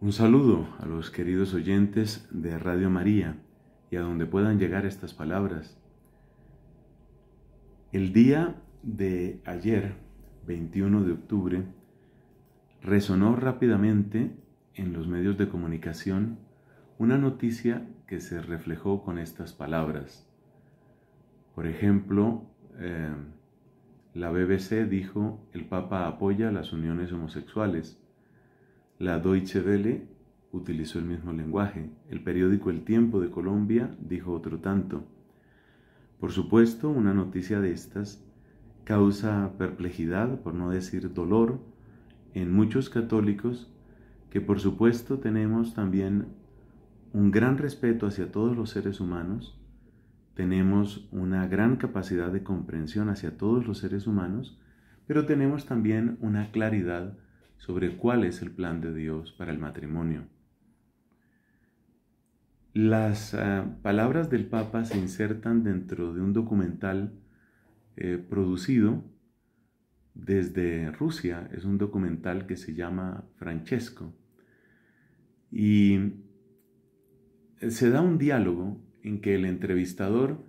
Un saludo a los queridos oyentes de Radio María y a donde puedan llegar estas palabras. El día de ayer, 21 de octubre, resonó rápidamente en los medios de comunicación una noticia que se reflejó con estas palabras. Por ejemplo, eh, la BBC dijo, el Papa apoya las uniones homosexuales. La Deutsche Welle utilizó el mismo lenguaje. El periódico El Tiempo de Colombia dijo otro tanto. Por supuesto, una noticia de estas causa perplejidad, por no decir dolor, en muchos católicos que por supuesto tenemos también un gran respeto hacia todos los seres humanos, tenemos una gran capacidad de comprensión hacia todos los seres humanos, pero tenemos también una claridad sobre cuál es el plan de Dios para el matrimonio. Las eh, palabras del Papa se insertan dentro de un documental eh, producido desde Rusia. Es un documental que se llama Francesco. Y eh, se da un diálogo en que el entrevistador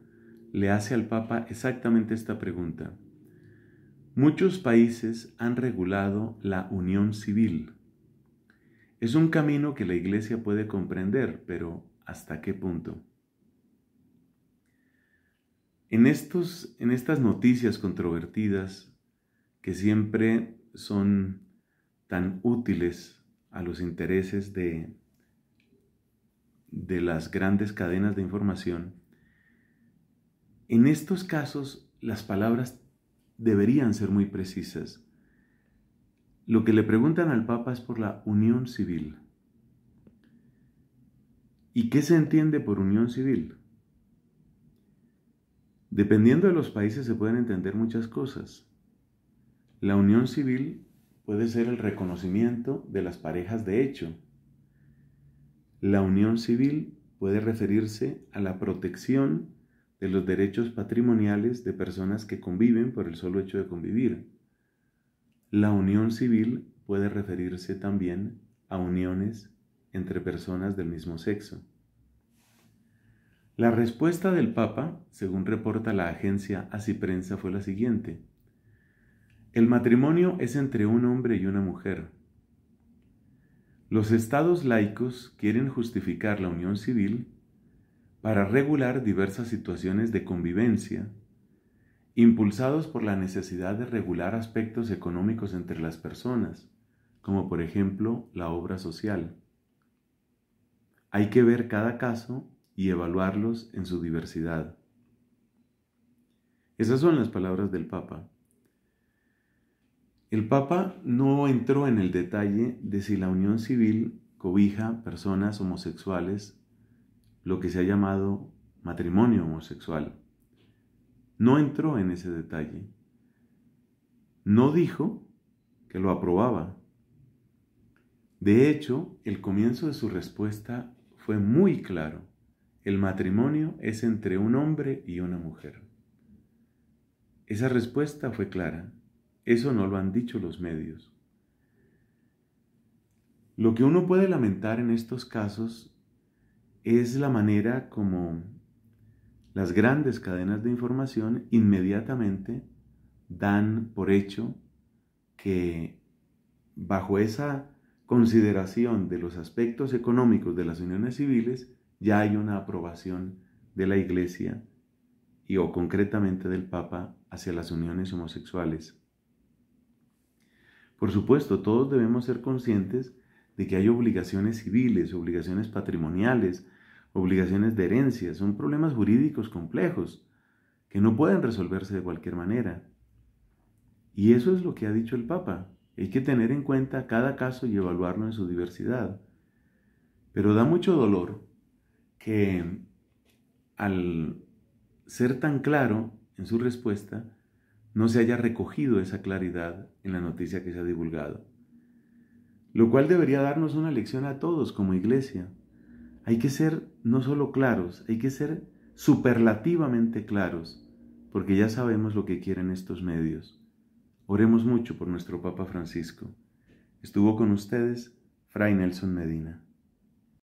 le hace al Papa exactamente esta pregunta. Muchos países han regulado la unión civil. Es un camino que la Iglesia puede comprender, pero ¿hasta qué punto? En, estos, en estas noticias controvertidas que siempre son tan útiles a los intereses de, de las grandes cadenas de información, en estos casos las palabras deberían ser muy precisas. Lo que le preguntan al Papa es por la unión civil. ¿Y qué se entiende por unión civil? Dependiendo de los países se pueden entender muchas cosas. La unión civil puede ser el reconocimiento de las parejas de hecho. La unión civil puede referirse a la protección de los derechos patrimoniales de personas que conviven por el solo hecho de convivir. La unión civil puede referirse también a uniones entre personas del mismo sexo. La respuesta del Papa, según reporta la agencia Asiprensa, Prensa, fue la siguiente. El matrimonio es entre un hombre y una mujer. Los estados laicos quieren justificar la unión civil para regular diversas situaciones de convivencia, impulsados por la necesidad de regular aspectos económicos entre las personas, como por ejemplo la obra social. Hay que ver cada caso y evaluarlos en su diversidad. Esas son las palabras del Papa. El Papa no entró en el detalle de si la unión civil cobija personas homosexuales lo que se ha llamado matrimonio homosexual. No entró en ese detalle. No dijo que lo aprobaba. De hecho, el comienzo de su respuesta fue muy claro. El matrimonio es entre un hombre y una mujer. Esa respuesta fue clara. Eso no lo han dicho los medios. Lo que uno puede lamentar en estos casos es la manera como las grandes cadenas de información inmediatamente dan por hecho que bajo esa consideración de los aspectos económicos de las uniones civiles ya hay una aprobación de la Iglesia y o concretamente del Papa hacia las uniones homosexuales. Por supuesto, todos debemos ser conscientes de que hay obligaciones civiles, obligaciones patrimoniales, obligaciones de herencia, son problemas jurídicos complejos que no pueden resolverse de cualquier manera. Y eso es lo que ha dicho el Papa. Hay que tener en cuenta cada caso y evaluarlo en su diversidad. Pero da mucho dolor que al ser tan claro en su respuesta, no se haya recogido esa claridad en la noticia que se ha divulgado. Lo cual debería darnos una lección a todos como iglesia, hay que ser no solo claros, hay que ser superlativamente claros, porque ya sabemos lo que quieren estos medios. Oremos mucho por nuestro Papa Francisco. Estuvo con ustedes Fray Nelson Medina.